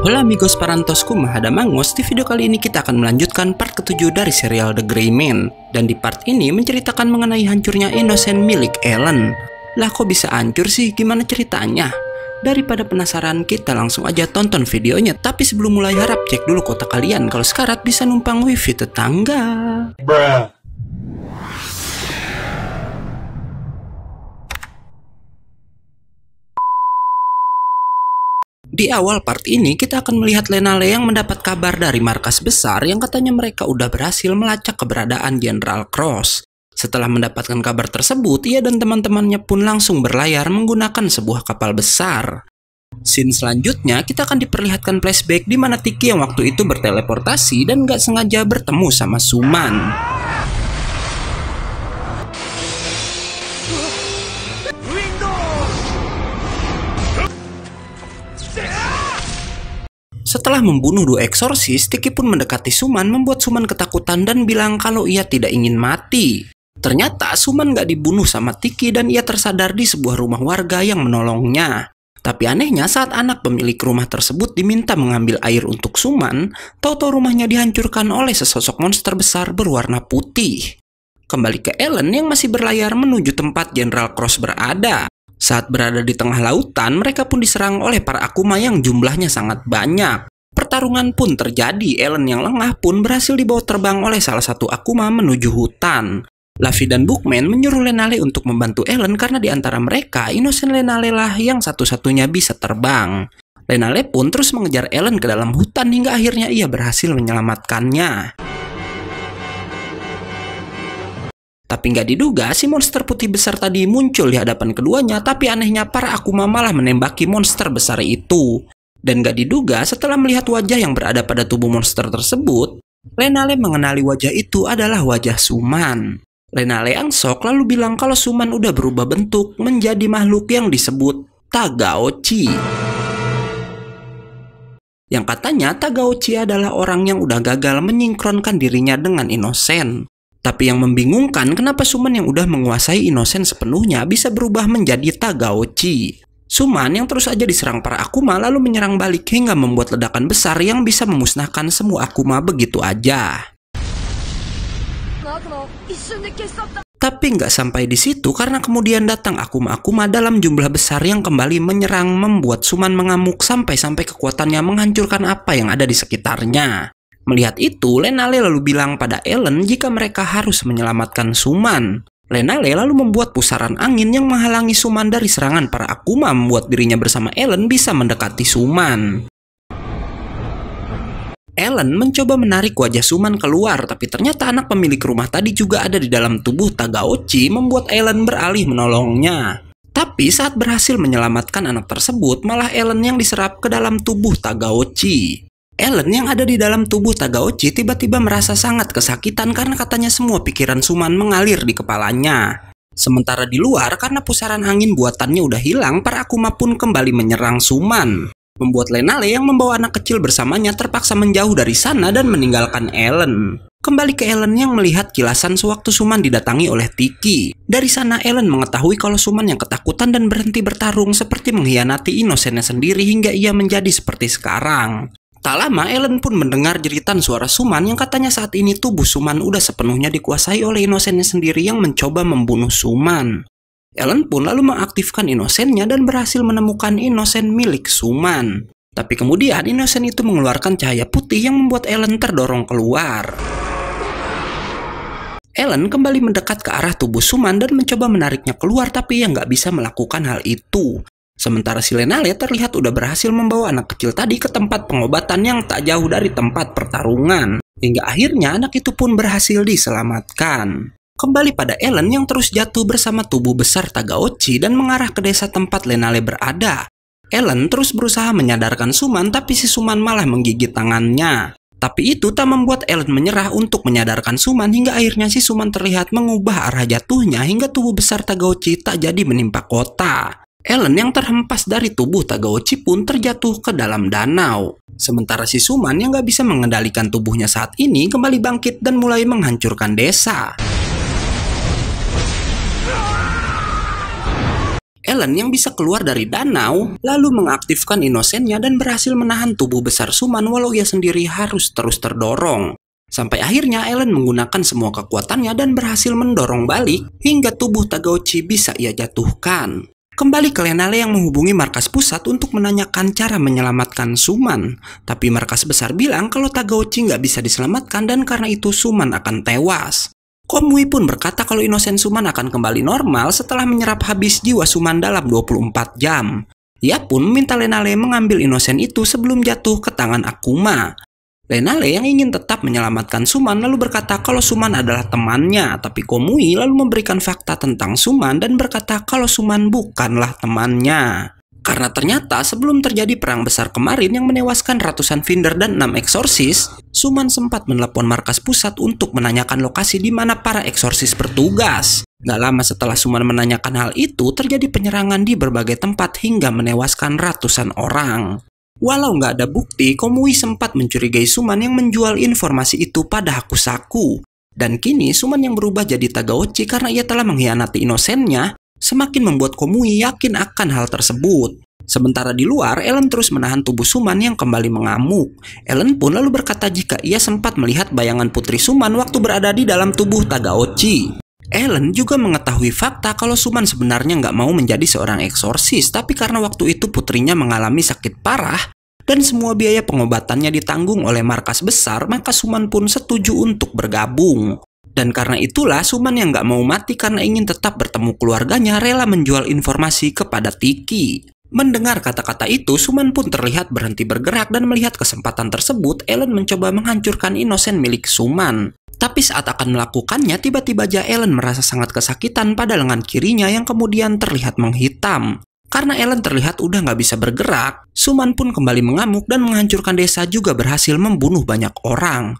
Hola amigos parantosku Mahadamangos, di video kali ini kita akan melanjutkan part ketujuh dari serial The Grey Man Dan di part ini menceritakan mengenai hancurnya Innocent milik Ellen Lah kok bisa hancur sih, gimana ceritanya? Daripada penasaran, kita langsung aja tonton videonya Tapi sebelum mulai harap cek dulu kota kalian kalau sekarat bisa numpang wifi tetangga Bruh Di awal part ini kita akan melihat Lena Lenale yang mendapat kabar dari markas besar yang katanya mereka udah berhasil melacak keberadaan General Cross. Setelah mendapatkan kabar tersebut, ia dan teman-temannya pun langsung berlayar menggunakan sebuah kapal besar. Scene selanjutnya, kita akan diperlihatkan flashback di mana Tiki yang waktu itu berteleportasi dan gak sengaja bertemu sama Suman. Setelah membunuh dua eksorsis, Tiki pun mendekati Suman membuat Suman ketakutan dan bilang kalau ia tidak ingin mati. Ternyata Suman gak dibunuh sama Tiki dan ia tersadar di sebuah rumah warga yang menolongnya. Tapi anehnya saat anak pemilik rumah tersebut diminta mengambil air untuk Suman, tahu-tahu rumahnya dihancurkan oleh sesosok monster besar berwarna putih. Kembali ke Ellen yang masih berlayar menuju tempat Jenderal Cross berada. Saat berada di tengah lautan, mereka pun diserang oleh para Akuma yang jumlahnya sangat banyak. Pertarungan pun terjadi, Ellen yang lengah pun berhasil dibawa terbang oleh salah satu Akuma menuju hutan. Luffy dan Bookman menyuruh Lenale untuk membantu Ellen karena di antara mereka, Innocent Lenale lah yang satu-satunya bisa terbang. Lenale pun terus mengejar Ellen ke dalam hutan hingga akhirnya ia berhasil menyelamatkannya. Tapi nggak diduga si monster putih besar tadi muncul di hadapan keduanya tapi anehnya para Akuma malah menembaki monster besar itu. Dan nggak diduga setelah melihat wajah yang berada pada tubuh monster tersebut, Renale mengenali wajah itu adalah wajah Suman. Renale angsok lalu bilang kalau Suman udah berubah bentuk menjadi makhluk yang disebut Tagaochi. Yang katanya Tagaochi adalah orang yang udah gagal menyingkronkan dirinya dengan Innocent. Tapi yang membingungkan kenapa Suman yang udah menguasai Innocent sepenuhnya bisa berubah menjadi Tagaochi. Suman yang terus aja diserang para Akuma lalu menyerang balik hingga membuat ledakan besar yang bisa memusnahkan semua Akuma begitu aja. Tapi nggak sampai di situ karena kemudian datang Akuma-Akuma dalam jumlah besar yang kembali menyerang membuat Suman mengamuk sampai-sampai kekuatannya menghancurkan apa yang ada di sekitarnya. Melihat itu, Lenale lalu bilang pada Ellen jika mereka harus menyelamatkan Suman. Lenale lalu membuat pusaran angin yang menghalangi Suman dari serangan para Akuma membuat dirinya bersama Ellen bisa mendekati Suman. Ellen mencoba menarik wajah Suman keluar, tapi ternyata anak pemilik rumah tadi juga ada di dalam tubuh Tagaochi membuat Ellen beralih menolongnya. Tapi saat berhasil menyelamatkan anak tersebut, malah Ellen yang diserap ke dalam tubuh Tagaochi. Ellen yang ada di dalam tubuh Tagauchi tiba-tiba merasa sangat kesakitan karena katanya semua pikiran Suman mengalir di kepalanya. Sementara di luar, karena pusaran angin buatannya udah hilang, para Akuma pun kembali menyerang Suman. Membuat Lenale yang membawa anak kecil bersamanya terpaksa menjauh dari sana dan meninggalkan Ellen. Kembali ke Ellen yang melihat kilasan sewaktu Suman didatangi oleh Tiki. Dari sana Ellen mengetahui kalau Suman yang ketakutan dan berhenti bertarung seperti mengkhianati inosennya sendiri hingga ia menjadi seperti sekarang. Tak lama Ellen pun mendengar jeritan suara Suman yang katanya saat ini tubuh Suman udah sepenuhnya dikuasai oleh Inosennya sendiri yang mencoba membunuh Suman. Ellen pun lalu mengaktifkan Inosennya dan berhasil menemukan Inosen milik Suman. Tapi kemudian Inosen itu mengeluarkan cahaya putih yang membuat Ellen terdorong keluar. Ellen kembali mendekat ke arah tubuh Suman dan mencoba menariknya keluar tapi ia nggak bisa melakukan hal itu. Sementara si Lenale terlihat udah berhasil membawa anak kecil tadi ke tempat pengobatan yang tak jauh dari tempat pertarungan. Hingga akhirnya anak itu pun berhasil diselamatkan. Kembali pada Ellen yang terus jatuh bersama tubuh besar Tagaochi dan mengarah ke desa tempat Lenale berada. Ellen terus berusaha menyadarkan Suman tapi si Suman malah menggigit tangannya. Tapi itu tak membuat Ellen menyerah untuk menyadarkan Suman hingga akhirnya si Suman terlihat mengubah arah jatuhnya hingga tubuh besar Tagaochi tak jadi menimpa kota. Ellen yang terhempas dari tubuh Tagaochi pun terjatuh ke dalam danau. Sementara si Suman yang gak bisa mengendalikan tubuhnya saat ini kembali bangkit dan mulai menghancurkan desa. Ellen yang bisa keluar dari danau lalu mengaktifkan inosennya dan berhasil menahan tubuh besar Suman walau ia sendiri harus terus terdorong. Sampai akhirnya Ellen menggunakan semua kekuatannya dan berhasil mendorong balik hingga tubuh Tagaochi bisa ia jatuhkan. Kembali ke Lenale yang menghubungi markas pusat untuk menanyakan cara menyelamatkan Suman. Tapi markas besar bilang kalau Tagauchi nggak bisa diselamatkan dan karena itu Suman akan tewas. Komui pun berkata kalau inosen Suman akan kembali normal setelah menyerap habis jiwa Suman dalam 24 jam. Ia pun meminta Lenale mengambil inosen itu sebelum jatuh ke tangan Akuma. Lenale yang ingin tetap menyelamatkan Suman lalu berkata kalau Suman adalah temannya, tapi Komui lalu memberikan fakta tentang Suman dan berkata kalau Suman bukanlah temannya. Karena ternyata sebelum terjadi perang besar kemarin yang menewaskan ratusan Finder dan enam eksorsis, Suman sempat menelepon markas pusat untuk menanyakan lokasi di mana para eksorsis bertugas. Gak lama setelah Suman menanyakan hal itu, terjadi penyerangan di berbagai tempat hingga menewaskan ratusan orang. Walau nggak ada bukti, Komui sempat mencurigai Suman yang menjual informasi itu pada Hakusaku. Dan kini Suman yang berubah jadi Tagaochi karena ia telah mengkhianati inosennya, semakin membuat Komui yakin akan hal tersebut. Sementara di luar, Ellen terus menahan tubuh Suman yang kembali mengamuk. Ellen pun lalu berkata jika ia sempat melihat bayangan putri Suman waktu berada di dalam tubuh Tagaochi. Ellen juga mengetahui fakta kalau Suman sebenarnya nggak mau menjadi seorang eksorsis, tapi karena waktu itu putrinya mengalami sakit parah, dan semua biaya pengobatannya ditanggung oleh markas besar, maka Suman pun setuju untuk bergabung. Dan karena itulah Suman yang nggak mau mati karena ingin tetap bertemu keluarganya rela menjual informasi kepada Tiki. Mendengar kata-kata itu, Suman pun terlihat berhenti bergerak dan melihat kesempatan tersebut, Ellen mencoba menghancurkan inosen milik Suman. Tapi saat akan melakukannya, tiba-tiba Jaelen merasa sangat kesakitan pada lengan kirinya yang kemudian terlihat menghitam. Karena Ellen terlihat udah nggak bisa bergerak, Suman pun kembali mengamuk dan menghancurkan desa juga berhasil membunuh banyak orang.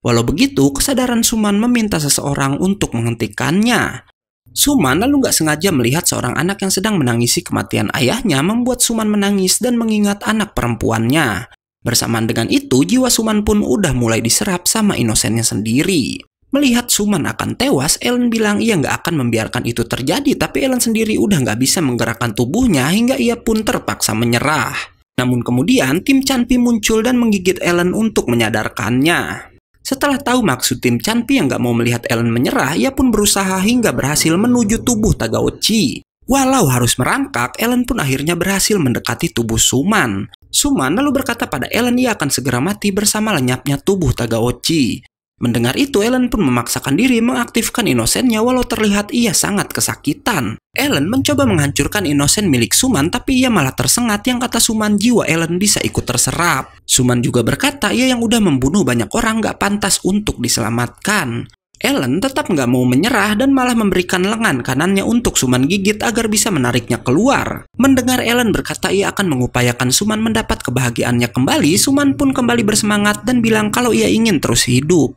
Walau begitu, kesadaran Suman meminta seseorang untuk menghentikannya. Suman lalu nggak sengaja melihat seorang anak yang sedang menangisi kematian ayahnya membuat Suman menangis dan mengingat anak perempuannya. Bersamaan dengan itu, jiwa Suman pun udah mulai diserap sama inosennya sendiri. Melihat Suman akan tewas, Ellen bilang ia nggak akan membiarkan itu terjadi tapi Ellen sendiri udah nggak bisa menggerakkan tubuhnya hingga ia pun terpaksa menyerah. Namun kemudian, tim Chanpi muncul dan menggigit Ellen untuk menyadarkannya. Setelah tahu maksud tim Chanpi yang gak mau melihat Ellen menyerah, ia pun berusaha hingga berhasil menuju tubuh Tagaochi. Walau harus merangkak, Ellen pun akhirnya berhasil mendekati tubuh Suman. Suman lalu berkata pada Ellen ia akan segera mati bersama lenyapnya tubuh Tagaochi. Mendengar itu, Ellen pun memaksakan diri mengaktifkan inosennya walau terlihat ia sangat kesakitan. Ellen mencoba menghancurkan inosen milik Suman tapi ia malah tersengat yang kata Suman jiwa Ellen bisa ikut terserap. Suman juga berkata ia yang udah membunuh banyak orang gak pantas untuk diselamatkan. Ellen tetap gak mau menyerah dan malah memberikan lengan kanannya untuk Suman gigit agar bisa menariknya keluar. Mendengar Ellen berkata ia akan mengupayakan Suman mendapat kebahagiaannya kembali, Suman pun kembali bersemangat dan bilang kalau ia ingin terus hidup.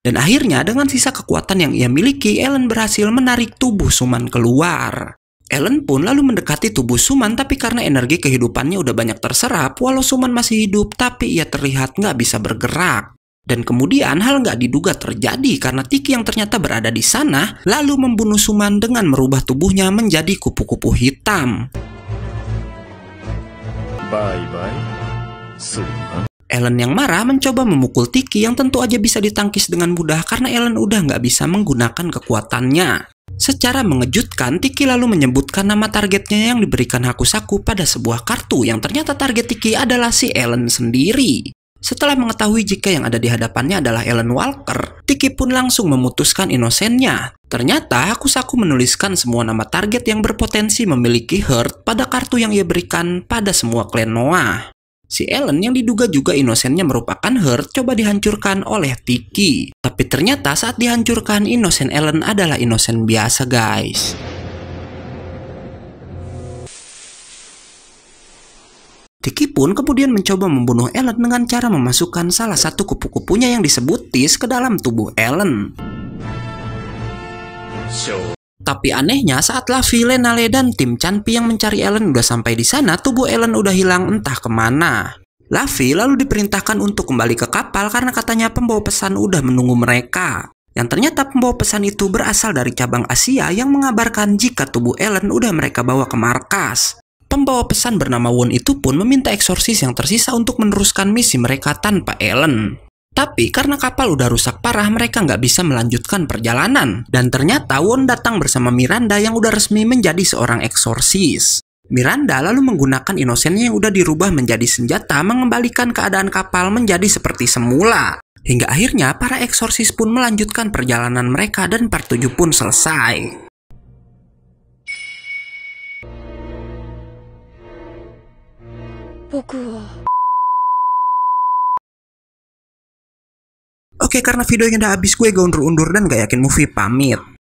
Dan akhirnya dengan sisa kekuatan yang ia miliki, Ellen berhasil menarik tubuh Suman keluar. Ellen pun lalu mendekati tubuh Suman tapi karena energi kehidupannya udah banyak terserap, walau Suman masih hidup tapi ia terlihat nggak bisa bergerak. Dan kemudian hal nggak diduga terjadi karena Tiki yang ternyata berada di sana lalu membunuh Suman dengan merubah tubuhnya menjadi kupu-kupu hitam. Bye bye, Suman. Ellen yang marah mencoba memukul Tiki yang tentu aja bisa ditangkis dengan mudah karena Ellen udah nggak bisa menggunakan kekuatannya. Secara mengejutkan, Tiki lalu menyebutkan nama targetnya yang diberikan Hakusaku pada sebuah kartu yang ternyata target Tiki adalah si Ellen sendiri. Setelah mengetahui jika yang ada di hadapannya adalah Ellen Walker, Tiki pun langsung memutuskan inosennya. Ternyata Hakusaku menuliskan semua nama target yang berpotensi memiliki Hurt pada kartu yang ia berikan pada semua klan Noah. Si Ellen yang diduga juga inosennya merupakan Hurt coba dihancurkan oleh Tiki. Tapi ternyata saat dihancurkan, inosen Ellen adalah inosen biasa guys. Tiki pun kemudian mencoba membunuh Ellen dengan cara memasukkan salah satu kupu-kupunya yang disebut Tis ke dalam tubuh Ellen. Tapi anehnya saat Laville, Nale, dan tim Chanpi yang mencari Ellen udah sampai di sana, tubuh Ellen udah hilang entah kemana. Lavi lalu diperintahkan untuk kembali ke kapal karena katanya pembawa pesan udah menunggu mereka. Yang ternyata pembawa pesan itu berasal dari cabang Asia yang mengabarkan jika tubuh Ellen udah mereka bawa ke markas. Pembawa pesan bernama Won itu pun meminta eksorsis yang tersisa untuk meneruskan misi mereka tanpa Ellen. Tapi karena kapal udah rusak parah, mereka nggak bisa melanjutkan perjalanan. Dan ternyata Won datang bersama Miranda yang udah resmi menjadi seorang eksorsis. Miranda lalu menggunakan inosennya yang udah dirubah menjadi senjata mengembalikan keadaan kapal menjadi seperti semula. Hingga akhirnya para eksorsis pun melanjutkan perjalanan mereka dan part 7 pun selesai. Oke, karena videonya udah habis, gue gak undur-undur dan gak yakin movie pamit.